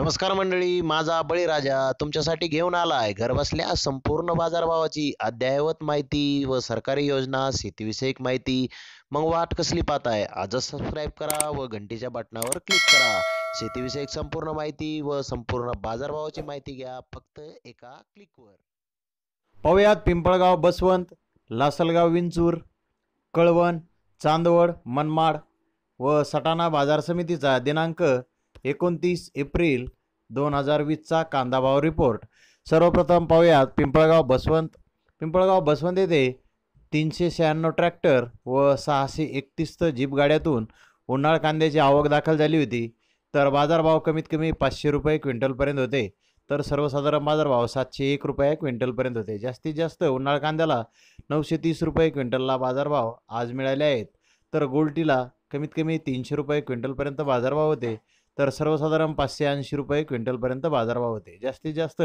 नमस्कार मंडळी माझा बळीराजा तुमच्यासाठी घेऊन आलाय घरबसल्या संपूर्ण बाजारभावाची अद्ययावत माहिती व सरकारी योजना शेतीविषयक माहिती मग वाट कसली पाहत आहे आजच सबस्क्राईब करा व घंटीच्या बटनावर क्लिक करा शेतीविषयक संपूर्ण माहिती व संपूर्ण बाजारभावाची माहिती घ्या फक्त एका क्लिकवर पाहुयात पिंपळगाव बसवंत लासलगाव विंचूर कळवण चांदवड मनमाड व सटाणा बाजार समितीचा दिनांक एकोणतीस एप्रिल दोन हजार वीसचा कांदाभाव रिपोर्ट सर्वप्रथम पाहूयात पिंपळगाव बसवंत पिंपळगाव बसवंत येथे तीनशे शहाण्णव ट्रॅक्टर व सहाशे एकतीस जीप गाड्यातून उन्हाळ कांद्याची आवक दाखल झाली होती तर बाजारभाव कमीत कमी पाचशे रुपये क्विंटलपर्यंत होते तर सर्वसाधारण बाजारभाव सातशे एक रुपये क्विंटलपर्यंत होते जास्तीत जास्त उन्हाळ कांद्याला नऊशे तीस रुपये क्विंटलला बाजारभाव आज मिळाले आहेत तर गोल्टीला कमीत कमी तीनशे रुपये क्विंटलपर्यंत बाजारभाव होते तर सर्वसाधारण पाचशे ऐंशी रुपये क्विंटलपर्यंत बाजारभाव होते जास्तीत जास्त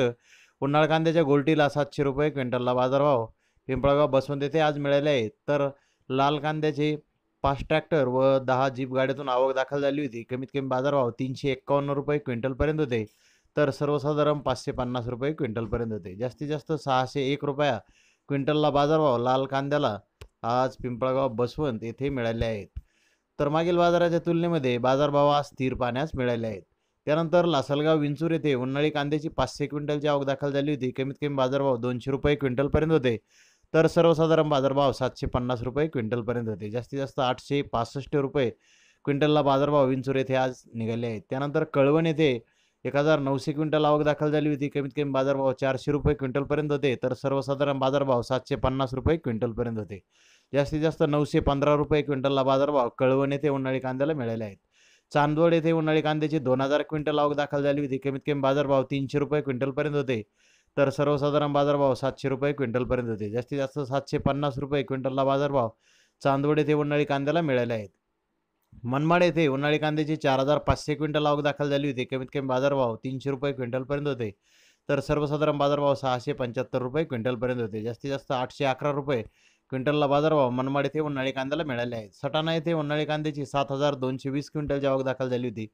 उन्हाळ कांद्याच्या गोल्टीला सातशे रुपये क्विंटलला बाजारभाव पिंपळगाव बसवंत येथे आज मिळाले आहेत तर लाल कांद्याचे पाच ट्रॅक्टर व दहा जीप गाड्यातून आवक दाखल झाली होती कमीत कमी बाजारभाव तीनशे एक्कावन्न रुपये क्विंटलपर्यंत होते तर सर्वसाधारण पाचशे पन्नास रुपये क्विंटलपर्यंत होते जास्तीत जास्त सहाशे एक रुपया क्विंटलला बाजारभाव लाल कांद्याला आज पिंपळगाव बसवंत येथे मिळाले आहेत तर मागील बाजाराच्या तुलनेमध्ये बाजारभाव आज स्थिर पाहण्यास मिळाले आहेत त्यानंतर लासलगाव विंचूर येथे उन्हाळी कांद्याची पाचशे क्विंटलची आवक दाखल झाली होती कमीत कमी बाजारभाव दोनशे रुपये क्विंटलपर्यंत होते तर सर्वसाधारण बाजारभाव सातशे पन्नास रुपये क्विंटलपर्यंत होते जास्तीत जास्त आठशे पासष्ट रुपये क्विंटलला बाजारभाव विंचूर येथे आज निघाले आहेत त्यानंतर कळवण येथे एक हजार नऊशे क्विंटल आवक दाखल झाली होती कमीत कमी बाजारभाव चारशे रुपये क्विंटलपर्यंत होते तर सर्वसाधारण बाजारभाव सातशे पन्नास रुपये क्विंटलपर्यंत होते जास्तीत जास्त नऊशे पंधरा रुपये क्विंटलला बाजारभाव कळवण येथे उन्हाळी कांद्याला मिळाले आहेत चांदवड येथे उन्हाळी कांद्याची दोन हजार क्विंटल आवक दाखल झाली होती कमीत कमी बाजारभाव तीनशे रुपये क्विंटलपर्यंत होते तर सर्वसाधारण बाजारभाव सातशे रुपये क्विंटलपर्यंत होते जास्तीत जास्त सातशे पन्नास रुपये क्विंटलला बाजारभाव चांदवड येथे उन्हाळी कांद्याला मिळाले आहेत मनमाड येथे उन्हाळी कांद्याची चार हजार पाचशे क्विंटल आवक दाखल झाली होती कमीत कमी बाजारभाव तीनशे रुपये क्विंटलपर्यंत होते तर सर्वसाधारण बाजारभाव सहाशे पंच्याहत्तर रुपये क्विंटलपर्यंत होते जास्तीत जास्त आठशे अकरा रुपये क्विंटलला बाजारभाव मनमाड येथे उन्हाळी कांद्याला मिळाले आहेत सटाणा येथे उन्हाळी कांद्याची सात हजार दोनशे वीस क्विंटलची आवक दाखल झाली होती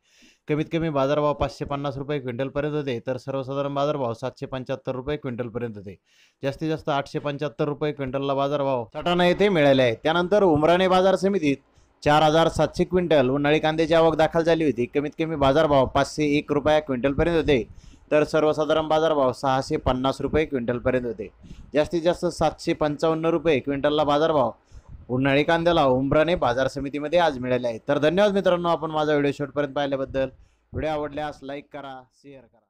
कमीत कमी बाजारभाव पाचशे पन्नास रुपये क्विंटलपर्यंत होते तर सर्वसाधारण बाजारभाव सातशे पंच्याहत्तर रुपये क्विंटलपर्यंत होते जास्तीत जास्त आठशे पंच्याहत्तर रुपये क्विंटलला बाजारभाव सटाणा येथे मिळाले आहेत त्यानंतर उमराणे बाजार समितीत चार हजार सातशे क्विंटल उन्हाळी कांद्याची आवक दाखल झाली होती कमीत कमी बाजारभाव पाचशे एक रुपया क्विंटलपर्यंत होते तर सर्वसाधारण बाजारभाव सहाशे पन्नास रुपये क्विंटलपर्यंत होते जास्तीत जास्त सातशे पंचावन्न रुपये क्विंटलला बाजारभाव उन्हाळी कांद्याला उमराने बाजार समितीमध्ये आज मिळाले आहेत तर धन्यवाद मित्रांनो आपण माझा व्हिडिओ शेवटपर्यंत पाहिल्याबद्दल व्हिडिओ आवडल्यास लाईक करा शेअर करा